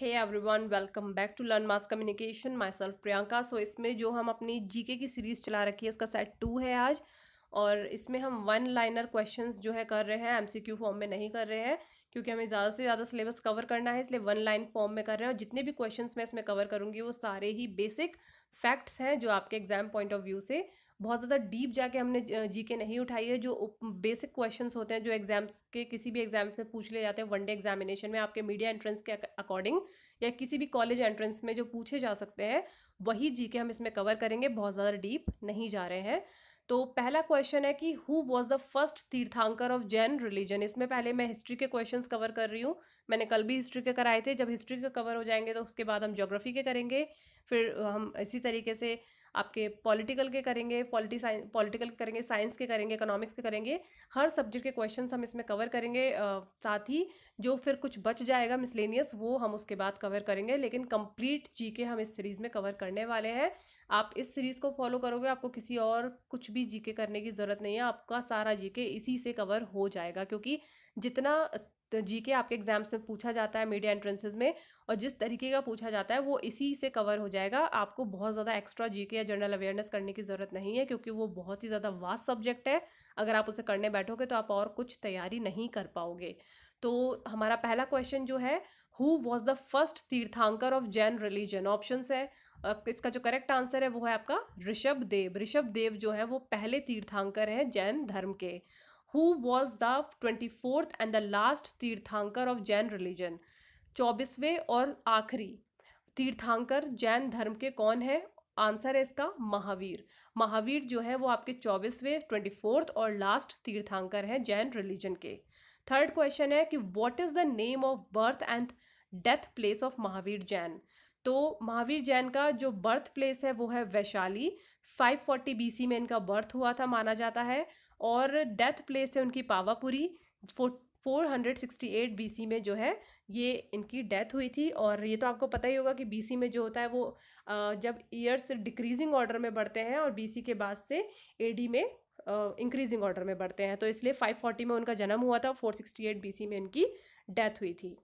है everyone welcome back to learn mass communication myself Priyanka so इसमें जो हम अपनी जीके की सीरीज़ चला रखी है उसका सेट टू है आज और इसमें हम वन लाइनर क्वेश्चंस जो है कर रहे हैं एमसीक्यू फॉर्म में नहीं कर रहे हैं क्योंकि हमें ज़्यादा से ज़्यादा सिलेबस कवर करना है इसलिए वन लाइन फॉर्म में कर रहे हैं और जितने भी क्वेश्चन मैं इसमें कवर करूँगी वो सारे ही बेसिक फैक्ट्स हैं जो आपके एग्जाम पॉइंट ऑफ व्यू से बहुत ज़्यादा डीप जाके हमने जीके नहीं उठाई है जो बेसिक क्वेश्चंस होते हैं जो एग्जाम्स के किसी भी एग्जाम से पूछ लिए जाते हैं वनडे एग्जामिनेशन में आपके मीडिया एंट्रेंस के अकॉर्डिंग या किसी भी कॉलेज एंट्रेंस में जो पूछे जा सकते हैं वही जी हम इसमें कवर करेंगे बहुत ज़्यादा डीप नहीं जा रहे हैं तो पहला क्वेश्चन है कि who was the first tirthankara of Jain religion इसमें पहले मैं हिस्ट्री के क्वेश्चंस कवर कर रही हूँ मैंने कल भी हिस्ट्री के कराए थे जब हिस्ट्री के कवर हो जाएंगे तो उसके बाद हम ज्योग्राफी के करेंगे फिर हम इसी तरीके से आपके पॉलिटिकल के करेंगे पॉलिटी साइंस पॉलिटिकल करेंगे साइंस के करेंगे इकोनॉमिक्स के करेंगे हर सब्जेक्ट के क्वेश्चन हम इसमें कवर करेंगे आ, साथ ही जो फिर कुछ बच जाएगा मिसलेनियस वो हम उसके बाद कवर करेंगे लेकिन कंप्लीट जी के हम इस सीरीज़ में कवर करने वाले हैं आप इस सीरीज़ को फॉलो करोगे आपको किसी और कुछ भी जी करने की ज़रूरत नहीं है आपका सारा जी इसी से कवर हो जाएगा क्योंकि जितना तो के आपके एग्जाम्स में पूछा जाता है मीडिया एंट्रेंसेज में और जिस तरीके का पूछा जाता है वो इसी से कवर हो जाएगा आपको बहुत ज़्यादा एक्स्ट्रा जी के या जनरल अवेयरनेस करने की ज़रूरत नहीं है क्योंकि वो बहुत ही ज़्यादा वास्ट सब्जेक्ट है अगर आप उसे करने बैठोगे तो आप और कुछ तैयारी नहीं कर पाओगे तो हमारा पहला क्वेश्चन जो है who was the first tirthankara of Jain religion option है इसका जो करेक्ट आंसर है वो है आपका ऋषभ देव ऋषभ देव जो है वो पहले तीर्थांकर हैं जैन धर्म के who was the twenty fourth and the last tirthankara of Jain religion चौबीसवें और आखिरी तीर्थांकर जैन धर्म के कौन है आंसर है इसका महावीर महावीर जो है वो आपके चौबीसवें ट्वेंटी फोर्थ और लास्ट तीर्थांकर हैं जैन रिलीजन के थर्ड क्वेश्चन है कि what is the name of birth and death place of Mahavir Jain तो महावीर जैन का जो बर्थ प्लेस है वो है वैशाली 540 बीसी में इनका बर्थ हुआ था माना जाता है और डेथ प्लेस है उनकी Pawapuri four hundred sixty eight B C में जो है ये इनकी डेथ हुई थी और ये तो आपको पता ही होगा कि बी सी में जो होता है वो जब ईयर्स डिक्रीजिंग ऑर्डर में बढ़ते हैं और बी सी के बाद से ए डी में इंक्रीजिंग ऑर्डर में बढ़ते हैं तो इसलिए फाइव फोर्टी में उनका जन्म हुआ था four sixty eight B C में इनकी डेथ हुई थी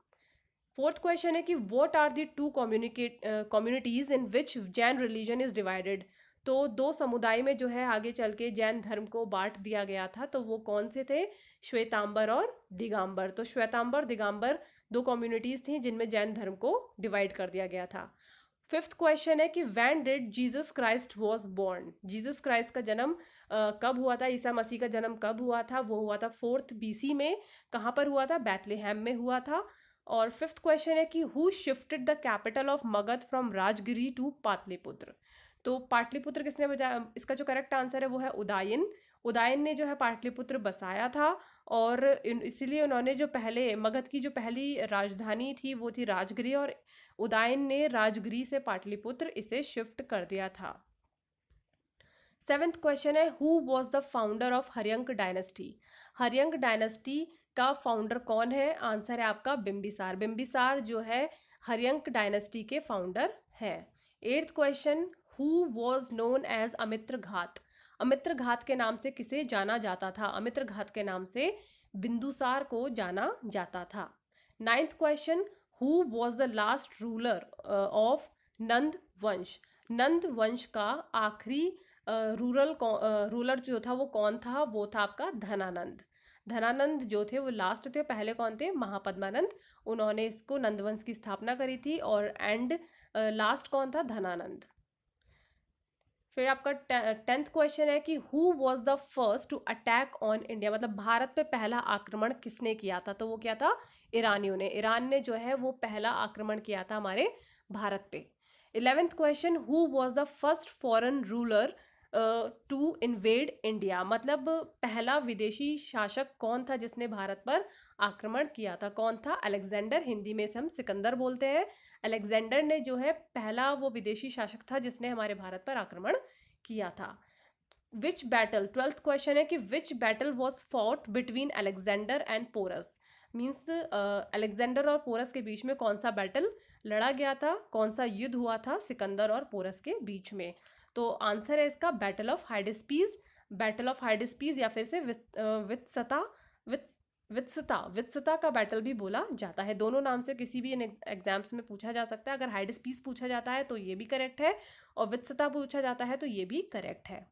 फोर्थ क्वेश्चन है कि what are the two communicate communities in which Jain religion is divided तो दो समुदाय में जो है आगे चल के जैन धर्म को बांट दिया गया था तो वो कौन से थे श्वेतांबर और दिगंबर तो श्वेतांबर दिगंबर दो कम्युनिटीज़ थी जिनमें जैन धर्म को डिवाइड कर दिया गया था फिफ्थ क्वेश्चन है कि when did Jesus Christ was born Jesus Christ का जन्म कब हुआ था ईसा मसीह का जन्म कब हुआ था वो हुआ था फोर्थ बी में कहाँ पर हुआ था बैतलेहम में हुआ था और फिफ्थ क्वेश्चन है कि who shifted the capital of Magadh from Rajgiri to Pataliputra तो पाटलिपुत्र किसने बजाया इसका जो करेक्ट आंसर है वो है उदायन उदायन ने जो है पाटलिपुत्र बसाया था और इसीलिए उन्होंने जो पहले मगध की जो पहली राजधानी थी वो थी राजगिरी और उदायन ने राजगिरी से पाटलिपुत्र इसे शिफ्ट कर दिया था सेवेंथ क्वेश्चन है who was the founder of Haryanka dynasty Haryanka dynasty का फाउंडर कौन है आंसर है आपका बिम्बिसार बिम्बिसार जो है हरियंक डायनेस्टी के फाउंडर हैं eighth question who was known as Amitraghata अमित्र घात के नाम से किसे जाना जाता था अमित्र घात के नाम से बिंदुसार को जाना जाता था ninth question who was the last ruler of Nanda vansh Nanda वंश का आखिरी रूरल uh, रूलर uh, जो था वो कौन था वो था आपका धनानंद धनानंद जो थे वो लास्ट थे पहले कौन थे महापद्मानंद उन्होंने इसको नंदवंश की स्थापना करी थी और एंड लास्ट uh, कौन था धनानंद फिर आपका टेंथ क्वेश्चन है कि who was the first to attack on India मतलब भारत पे पहला आक्रमण किसने किया था तो वो क्या था ईरानियों ने ईरान ने जो है वो पहला आक्रमण किया था हमारे भारत पे eleventh question who was the first foreign ruler to invade India मतलब पहला विदेशी शासक कौन था जिसने भारत पर आक्रमण किया था कौन था अलेक्जेंडर हिंदी में से हम सिकंदर बोलते हैं अलेक्जेंडर ने जो है पहला वो विदेशी शासक था जिसने हमारे भारत पर आक्रमण किया था विच बैटल ट्वेल्थ क्वेश्चन है कि which battle was fought between Alexander and Porus means Alexander और पोरस के बीच में कौन सा बैटल लड़ा गया था कौन सा युद्ध हुआ था सिकंदर और पोरस के बीच में तो आंसर है इसका battle of Hydaspes battle of Hydaspes या फिर से वित्सता वित वित्सता वित्सता का बैटल भी बोला जाता है दोनों नाम से किसी भी एग्जाम्स में पूछा जा सकता है अगर हाइडिस्पीज पूछा जाता है तो ये भी करेक्ट है और वित्सता पूछा जाता है तो ये भी करेक्ट है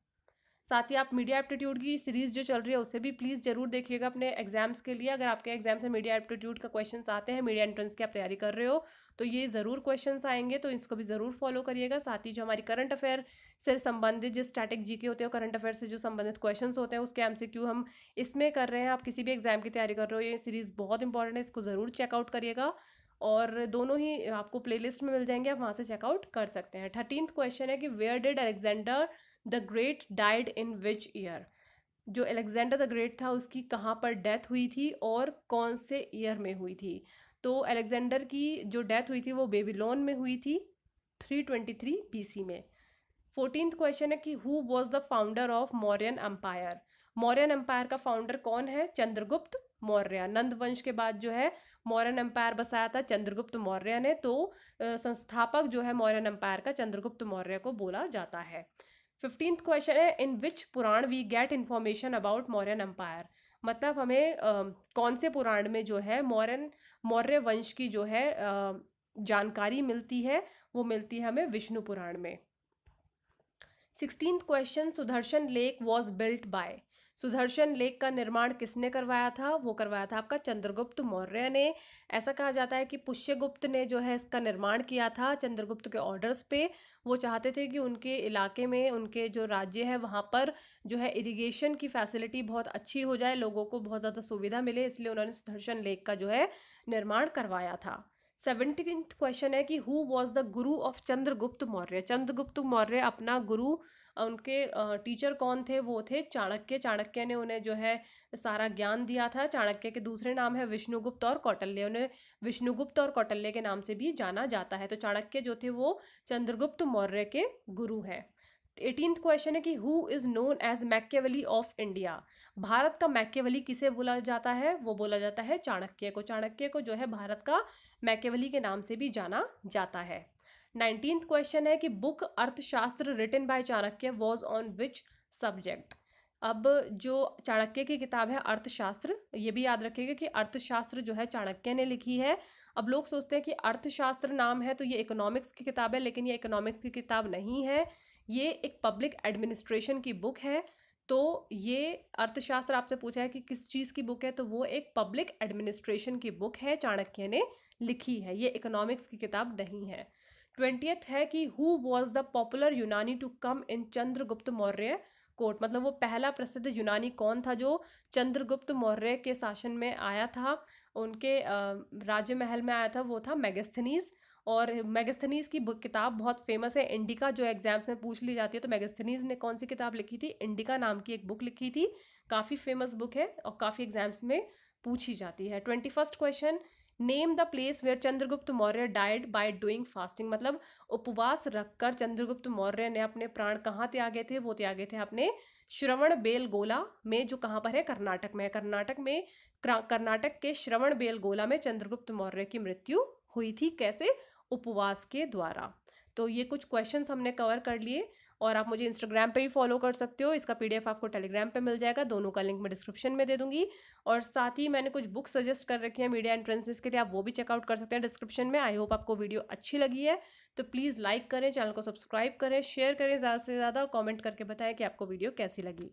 साथ ही आप मीडिया एप्टीट्यूड की सीरीज़ जो चल रही है उसे भी प्लीज़ जरूर देखिएगा अपने एग्जाम्स के लिए अगर आपके एग्जाम से मीडिया एप्टीट्यूड का क्वेश्चन आते हैं मीडिया एंट्रेंस की आप तैयारी कर रहे हो तो ये ज़रूर क्वेश्चन आएंगे तो इसको भी ज़रूर फॉलो करिएगा साथ ही जो हमारी करंट अफेयर से संबंधित जिस स्ट्रैटिक जी के होते हैं करंट अफेयर से जो संबंधित क्वेश्चन होते हैं उसके एम हम इसमें कर रहे हैं आप किसी भी एग्जाम की तैयारी कर रहे हो ये सीरीज़ बहुत इंपॉर्टेंट है इसको ज़रूर चेकआउट करिएगा और दोनों ही आपको प्लेलिस्ट में मिल जाएंगे आप वहाँ से चेकआउट कर सकते हैं थर्टीन क्वेश्चन है कि where did Alexander the great died in which year जो अलेक्जेंडर द ग्रेट था उसकी कहाँ पर डेथ हुई थी और कौन से ईयर में हुई थी तो अलेक्जेंडर की जो डेथ हुई थी वो बेबीलोन में हुई थी 323 ट्वेंटी में फोर्टीन क्वेश्चन है कि who was the founder of Mauryan empire Mauryan empire का फाउंडर कौन है चंद्रगुप्त मौर्य नंद वंश के बाद जो है मौर्यन एम्पायर बसाया था चंद्रगुप्त मौर्य ने तो संस्थापक जो है मौर्यन एम्पायर का चंद्रगुप्त मौर्य को बोला जाता है फिफ्टींथ क्वेश्चन है in which Purana we get information about Mauryan empire मतलब हमें आ, कौन से पुराण में जो है मौर्यन मौर्य वंश की जो है आ, जानकारी मिलती है वो मिलती है हमें विष्णु पुराण में sixteen question Sudarshan lake was built by Sudarshan lake का निर्माण किसने करवाया था वो करवाया था आपका चंद्रगुप्त मौर्य ने ऐसा कहा जाता है कि पुष्यगुप्त ने जो है इसका निर्माण किया था चंद्रगुप्त के ऑर्डर्स पे वो चाहते थे कि उनके इलाके में उनके जो राज्य है वहाँ पर जो है इरिगेशन की फैसिलिटी बहुत अच्छी हो जाए लोगों को बहुत ज़्यादा सुविधा मिले इसलिए उन्होंने सुदर्शन लेक का जो है निर्माण करवाया था सेवेंटीन क्वेश्चन है कि who was the guru of Chandragupta Maurya Chandragupta Maurya अपना गुरु उनके टीचर कौन थे वो थे चाणक्य चाणक्य ने उन्हें जो है सारा ज्ञान दिया था चाणक्य के दूसरे नाम है विष्णुगुप्त और कौटल्य उन्हें विष्णुगुप्त और कौटल्य के नाम से भी जाना जाता है तो चाणक्य जो थे वो चंद्रगुप्त मौर्य के गुरु हैं एटीन क्वेश्चन है कि who is known as Machiavelli of India Bharat का मैकेवली किसे बोला जाता है वो बोला जाता है चाणक्य को चाणक्य को जो है भारत का मैकेवली के नाम से भी जाना जाता है नाइनटीन क्वेश्चन है कि book Arthashastra written by Chanakya was on which subject अब जो चाणक्य की किताब है अर्थशास्त्र ये भी याद रखिएगा कि अर्थशास्त्र जो है चाणक्य ने लिखी है अब लोग सोचते हैं कि अर्थशास्त्र नाम है तो ये इकोनॉमिक्स की किताब है लेकिन ये इकोनॉमिक्स की किताब नहीं है ये एक पब्लिक एडमिनिस्ट्रेशन की बुक है तो ये अर्थशास्त्र आपसे पूछा है कि किस चीज़ की बुक है तो वो एक पब्लिक एडमिनिस्ट्रेशन की बुक है चाणक्य ने लिखी है ये इकोनॉमिक्स की किताब नहीं है ट्वेंटियथ है कि who was the popular Yunani to come in Chandragupta Maurya court मतलब वो पहला प्रसिद्ध यूनानी कौन था जो चंद्रगुप्त मौर्य के शासन में आया था उनके राज्य महल में आया था वो था मैगस्थनीज़ और मैगस्थनीज की किताब बहुत फेमस है इंडिका जो एग्जाम्स में पूछ ली जाती है तो मैगस्थनीज ने कौन सी किताब लिखी थी इंडिका नाम की एक बुक लिखी थी काफ़ी फेमस बुक है और काफ़ी एग्जाम्स में पूछी जाती है twenty first question name the place where Chandragupta Maurya died by doing fasting मतलब उपवास रखकर चंद्रगुप्त मौर्य ने अपने प्राण कहाँ त्यागे थे वो त्यागे थे अपने श्रवण बेलगोला में जो कहाँ पर है कर्नाटक में कर्नाटक में कर्नाटक के श्रवण बेलगोला में चंद्रगुप्त मौर्य की मृत्यु हुई थी कैसे उपवास के द्वारा तो ये कुछ क्वेश्चंस हमने कवर कर लिए और आप मुझे इंस्टाग्राम पे भी फॉलो कर सकते हो इसका पीडीएफ आपको टेलीग्राम पे मिल जाएगा दोनों का लिंक मैं डिस्क्रिप्शन में दे दूंगी और साथ ही मैंने कुछ बुक सजेस्ट कर रखी है मीडिया एंट्रेंसेस के लिए आप वो भी चेकआउट कर सकते हैं डिस्क्रिप्शन में आई होप आपको वीडियो अच्छी लगी है तो प्लीज़ लाइक करें चैनल को सब्सक्राइब करें शेयर करें ज़्यादा से ज़्यादा कॉमेंट करके बताएं कि आपको वीडियो कैसी लगी